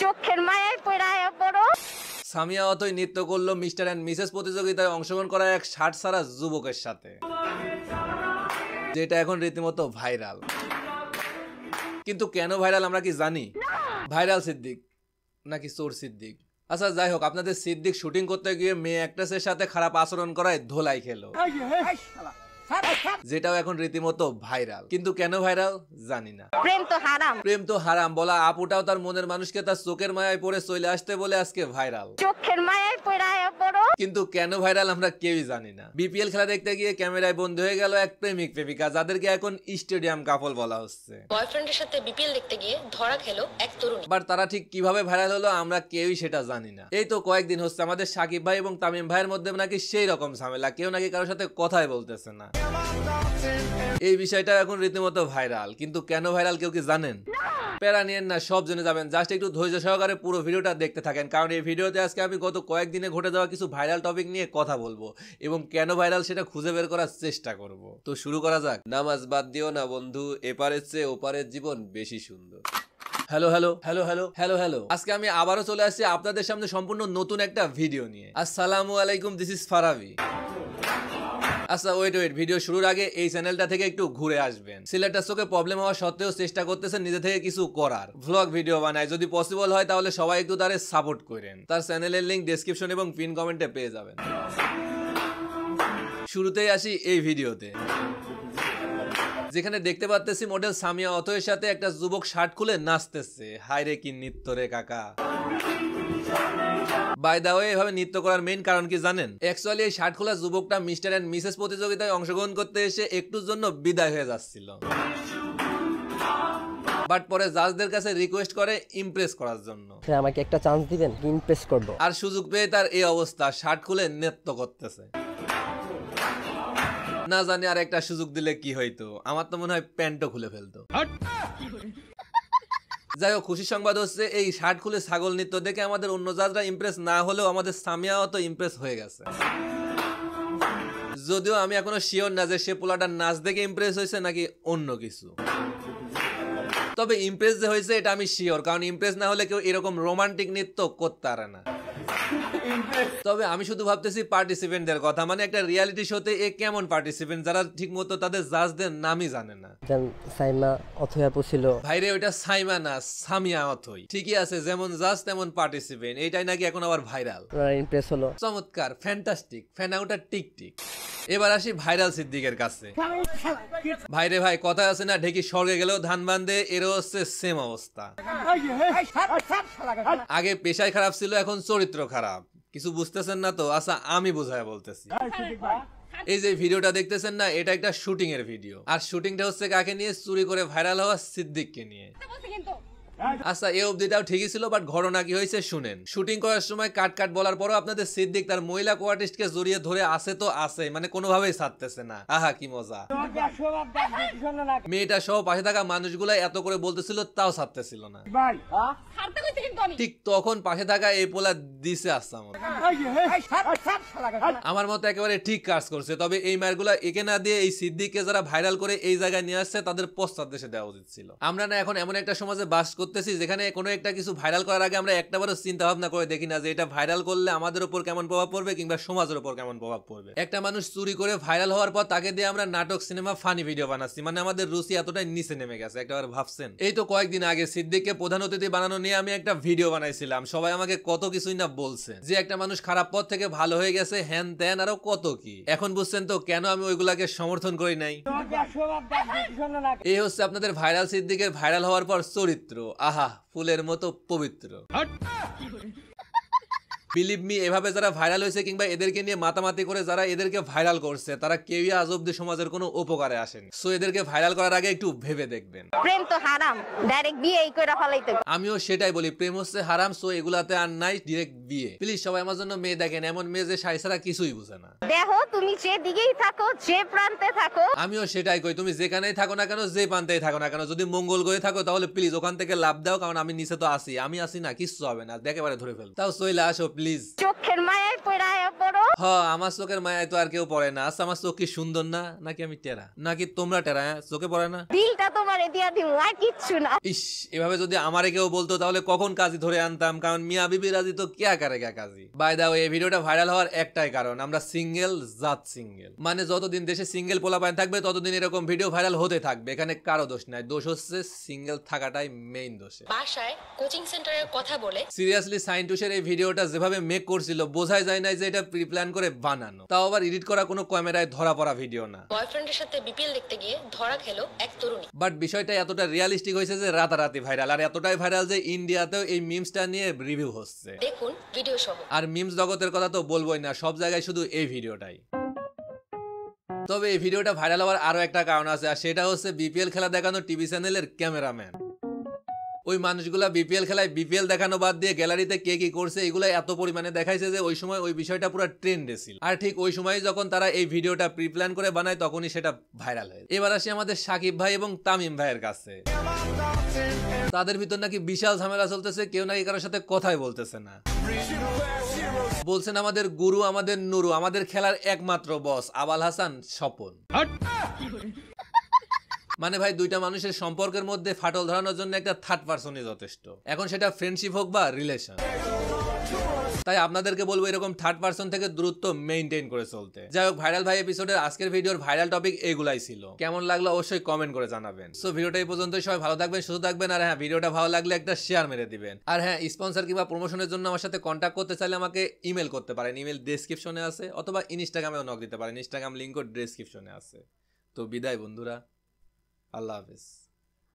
চোখের মায়ায় পড়ায় বড় সামিয়া অতই নৃত্য করলো মিস্টার অ্যান্ড মিসেস প্রতিযোগিতায় অংশগ্রহণ করা এক ষাট সারা যুবকের সাথে যেটা এখন রীতিমতো ভাইরাল কিন্তু কেন ভাইরাল আমরা কি জানি ভাইরাল সিদ্দিক নাকি সোর সিদ্দিক আচ্ছা যাই হোক আপনাদের সিদ্দিক শুটিং করতে গিয়ে মেয়ে অ্যাক্ট্রেসের সাথে খারাপ আচরণ করায় ধোলাই খেলো যেটাও এখন রীতিমতো ভাইরাল কিন্তু কেন ভাইরাল জানি না প্রেম তো হারাম প্রেম তো হারাম বলা আপুটাও তার মনের মানুষকে তার চোখের মায়ায় পড়ে চলে আসতে বলে আজকে ভাইরাল চোখের মায়ায় পড়ে পড়ো কিন্তু কেন ভাইরাল আমরা কেউই জানি না বিপিএল খেলা দেখতে গিয়ে ক্যামেরায় বন্ধ হয়ে গেল এক প্রেমিক প্রেমিকা যাদেরকে এখন স্টেডিয়াম কাপল বলা হচ্ছে বয়ফ্রেন্ডের সাথে বিপিএল দেখতে গিয়ে ধরা খেলো এক তরুণ আবার তারা ঠিক কিভাবে ভাইরাল হলো আমরা কেউই সেটা জানি না এই তো কয়েকদিন হচ্ছে আমাদের সাকিব ভাই এবং তামিম ভাইয়ের মধ্যে নাকি সেই রকম ঝামেলা কেউ নাকি কারোর সাথে কথাই বলতেছে না এই বিষয়টা এখন রীতিমতো ভাইরাল কিন্তু কেন ভাইরাল কেউ কি জানেন প্যারা নিয়ে না সব জেনে যাবেন জাস্ট একটু ধৈর্য সহকারে পুরো ভিডিওটা দেখতে থাকেন কারণ এই ভিডিওতে আজকে আমি গত কয়েকদিনে ঘটে যাওয়া কিছু ভাইরাল টপিক নিয়ে কথা বলবো এবং কেন ভাইরাল সেটা খুঁজে বের করার চেষ্টা করব তো শুরু করা যাক নামাজ বাদ দিও না বন্ধু এপারের চেয়ে ওপারের জীবন বেশি সুন্দর hello hello hello hello hello hello আজকে আমি আবারও চলে আসছি আপনাদের সামনে সম্পূর্ণ নতুন একটা ভিডিও নিয়ে আসসালামু আলাইকুম দিস ইজ ফারাবি আচ্ছা ওয়েট ওয়েট ভিডিও শুরুর আগে এই চ্যানেলটা থেকে একটু ঘুরে আসবেন সিলেটার চোখে প্রবলেম হওয়া সত্ত্বেও চেষ্টা করতেছেন নিজে থেকে কিছু করার ভ্লগ ভিডিও বানায় যদি পসিবল হয় তাহলে সবাই একটু তারে সাপোর্ট করেন তার চ্যানেলের লিঙ্ক ডিসক্রিপশন এবং পিন কমেন্টে পেয়ে যাবেন শুরুতেই আসি এই ভিডিওতে যেখানে দেখতে পাচ্ছি মডেল সামিয়া অতয়ের সাথে একটা যুবক শার্ট খুলে নাচতেছে হায় রে কি নৃত্য রে কাকা বাই দা ওয়ে এভাবে নৃত্য করার মেইন কারণ কি জানেন অ্যাকচুয়ালি এই শার্ট খোলা যুবকটা মিস্টার অ্যান্ড মিসেস প্রতিযোগিতায় অংশগ্রহণ করতে এসে একটুর জন্য বিদায় হয়ে যাচ্ছিল বাট পরে জাজদের কাছে রিকোয়েস্ট করে ইমপ্রেস করার জন্য আমাকে একটা চান্স দিবেন ইমপ্রেস করব আর সুযোগ পেয়ে তার এই অবস্থা শার্ট খুলে নৃত্য করতেছে না জানি আর একটা সুযোগ দিলে কি হইতো আমার তো মনে হয় প্যান্টও খুলে ফেলতো যাই হোক খুশি সংবাদ হচ্ছে এই শার্ট খুলে ছাগল নৃত্য দেখে আমাদের অন্য জাজরা ইমপ্রেস না হলেও আমাদের সামিয়াও তো ইমপ্রেস হয়ে গেছে যদিও আমি এখনো শিওর না যে সে পোলাটা নাচ দেখে ইমপ্রেস হয়েছে নাকি অন্য কিছু তবে ইমপ্রেস যে হয়েছে এটা আমি শিওর কারণ ইমপ্রেস না হলে কেউ এরকম রোমান্টিক নৃত্য করতে পারে না তবে আমি শুধু ভাবতেছি পার্টিসিপেন্টদের কথা মানে একটা রিয়ালিটি শোতে এ কেমন পার্টিসিপেন্ট যারা ঠিকমতো তাদের জাজদের নামই জানে না সাইমা অথই আপু ছিল ভাইরে ওটা সাইমা না সামিয়া অথই ঠিকই আছে যেমন জাজ তেমন পার্টিসিপেন্ট এইটাই নাকি এখন আবার ভাইরাল ইমপ্রেস হলো চমৎকার fantastic fan outer tick tick এবার আসি ভাইরাল সিদ্দিকের কাছে ভাইরে ভাই কথা আছে না ঢেকি স্বর্গে গেলেও ধান বান্ধে এরও হচ্ছে সেম অবস্থা আগে পেশায় খারাপ ছিল এখন চরিত্র খারাপ কিছু বুঝতেছেন না তো আচ্ছা আমি বোঝায় বলতেছি হ্যাঁ। এই যে ভিডিওটা দেখতেছেন না এটা একটা শুটিং এর ভিডিও আর শুটিংটা হচ্ছে কাকে নিয়ে চুরি করে ভাইরাল হওয়া সিদ্দিককে নিয়ে আচ্ছা, আচ্ছা এ অবধিটাও ঠিকই ছিল বাট ঘটনা কি হয়েছে শুনেন শুটিং করার সময় কাট কাট বলার পরও আপনাদের সিদ্দিক তার মহিলা কোয়ার্টিস্টকে জড়িয়ে ধরে আছে তো আছে মানে কোনোভাবেই ছাড়তেছে না আহা কি মজা মেয়েটা সহ পাশে থাকা মানুষগুলা এত করে বলতেছিল তাও ছাড়তেছিল না হ্যাঁ? ঠিক তখন পাশে থাকা এই পোলা দিছে আসছে আমার মতো একেবারে ঠিক কাজ করছে তবে এই মায়েরগুলা একে না দিয়ে এই সিদ্দিককে যারা ভাইরাল করে এই জায়গায় নিয়ে আসছে তাদের পশ্চাৎ দেশে দেওয়া উচিত ছিল আমরা না এখন এমন একটা সমাজে বাস করি করতেছি যেখানে কোনো একটা কিছু ভাইরাল করার আগে আমরা একটা বারো চিন্তা ভাবনা করে দেখি না যে এটা ভাইরাল করলে আমাদের উপর কেমন প্রভাব পড়বে কিংবা সমাজের উপর কেমন প্রভাব পড়বে একটা মানুষ চুরি করে ভাইরাল হওয়ার পর তাকে দিয়ে আমরা নাটক সিনেমা ফানি ভিডিও বানাচ্ছি মানে আমাদের রুচি এতটাই নিচে নেমে গেছে একটাবার ভাবছেন এই তো কয়েকদিন আগে সিদ্দিককে প্রধান অতিথি বানানো নিয়ে আমি একটা ভিডিও বানাইছিলাম সবাই আমাকে কত কিছুই না বলছে যে একটা মানুষ খারাপ পথ থেকে ভালো হয়ে গেছে হ্যান ত্যান আরো কত কি এখন বুঝছেন তো কেন আমি ওইগুলাকে সমর্থন করি নাই এই হচ্ছে আপনাদের ভাইরাল সিদ্দিকের ভাইরাল হওয়ার পর চরিত্র আহা ফুলের মতো পবিত্র বিলিভ মি এভাবে যারা ভাইরাল হয়েছে কিংবা এদেরকে নিয়ে মাতামাতি করে যারা এদেরকে ভাইরাল করছে তারা কেউই আজ অব্দি সমাজের কোনো উপকারে আসেনি সো এদেরকে ভাইরাল করার আগে একটু ভেবে দেখবেন প্রেম তো হারাম ডাইরেক্ট বিয়ে করে হলাইতে আমিও সেটাই বলি প্রেম হচ্ছে হারাম সো এগুলাতে আর নাই ডাইরেক্ট বিয়ে প্লিজ সবাই আমার জন্য মেয়ে দেখেন এমন মেয়ে যে সাইসারা কিছুই বুঝে না দেখো তুমি যে দিকেই থাকো যে প্রান্তে থাকো আমিও সেটাই কই তুমি যেখানেই থাকো না কেন যে প্রান্তেই থাকো না কেন যদি মঙ্গল গয়ে থাকো তাহলে প্লিজ ওখান থেকে লাভ দাও কারণ আমি নিচে তো আসি আমি আসি না কিছু হবে না একেবারে ধরে ফেল তাও চলে আসো প্লিজ Yo que হ আমার চোখের তো আর কেউ পড়ে না আচ্ছা আমার চোখ কি সুন্দর না নাকি আমি টেরা নাকি তোমরা টেরা হ্যাঁ, চোখে পড়ে না দিলটা তোমার দিয়া আর কিচ্ছু না ইস এভাবে যদি আমারে কেউ বলতো তাহলে কখন কাজী ধরে আনতাম কারণ মিয়া বিবি রাজি তো কে আকারে কাজী বাই দা এই ভিডিওটা ভাইরাল হওয়ার একটাই কারণ আমরা সিঙ্গেল জাত সিঙ্গেল মানে যতদিন দেশে সিঙ্গেল পোলাপাইন থাকবে ততদিন এরকম ভিডিও ভাইরাল হতে থাকবে এখানে কারো দোষ নাই দোষ হচ্ছে সিঙ্গেল থাকাটাই মেইন দোষে বাসায় কোচিং সেন্টারের কথা বলে সিরিয়াসলি সাইন্টুসের এই ভিডিওটা যেভাবে মেক করছিল বোঝাই যায় না যে এটা প্রিপ্ল্যান প্ল্যান করে বানানো তাও আবার এডিট করা কোনো ক্যামেরায় ধরা পড়া ভিডিও না বয়ফ্রেন্ডের সাথে বিপিএল দেখতে গিয়ে ধরা খেলো এক তরুণী বাট বিষয়টা এতটা রিয়ালিস্টিক হয়েছে যে রাতারাতি ভাইরাল আর এতটাই ভাইরাল যে ইন্ডিয়াতেও এই মিমসটা নিয়ে রিভিউ হচ্ছে দেখুন ভিডিও সহ আর মিমস জগতের কথা তো বলবোই না সব জায়গায় শুধু এই ভিডিওটাই তবে এই ভিডিওটা ভাইরাল হওয়ার আরও একটা কারণ আছে আর সেটা হচ্ছে বিপিএল খেলা দেখানো টিভি চ্যানেলের ক্যামেরাম্যান ওই মানুষগুলা বিপিএল খেলায় বিপিএল দেখানো বাদ দিয়ে গ্যালারিতে কে কি করছে এগুলো এত পরিমাণে দেখাইছে যে ওই সময় ওই বিষয়টা পুরো ট্রেন্ডে ছিল আর ঠিক ওই সময় যখন তারা এই ভিডিওটা প্রি প্ল্যান করে বানায় তখনই সেটা ভাইরাল হয় এবার আসি আমাদের সাকিব ভাই এবং তামিম ভাইয়ের কাছে তাদের ভিতর নাকি বিশাল ঝামেলা চলতেছে কেউ নাকি কারোর সাথে কথাই বলতেছে না বলছেন আমাদের গুরু আমাদের নুরু আমাদের খেলার একমাত্র বস আবাল হাসান স্বপন মানে ভাই দুইটা মানুষের সম্পর্কের মধ্যে ফাটল ধরানোর জন্য একটা থার্ড পার্সনই যথেষ্ট এখন সেটা ফ্রেন্ডশিপ হোক বা রিলেশন তাই আপনাদেরকে বলবো এরকম থার্ড পার্সন থেকে দূরত্ব মেনটেন করে চলতে যাই হোক ভাইরাল ভাই এপিসোডের আজকের ভিডিওর ভাইরাল টপিক এগুলাই ছিল কেমন লাগলো অবশ্যই কমেন্ট করে জানাবেন সো ভিডিওটা এই পর্যন্তই সবাই ভালো থাকবেন সুস্থ থাকবেন আর হ্যাঁ ভিডিওটা ভালো লাগলে একটা শেয়ার মেরে দিবেন আর হ্যাঁ স্পন্সর কিংবা প্রমোশনের জন্য আমার সাথে কন্ট্যাক্ট করতে চাইলে আমাকে ইমেল করতে পারেন ইমেল ডেসক্রিপশনে আছে অথবা ইনস্টাগ্রামেও নক দিতে পারেন ইনস্টাগ্রাম লিঙ্কও ডেসক্রিপশনে আছে তো বিদায় বন্ধুরা I love this.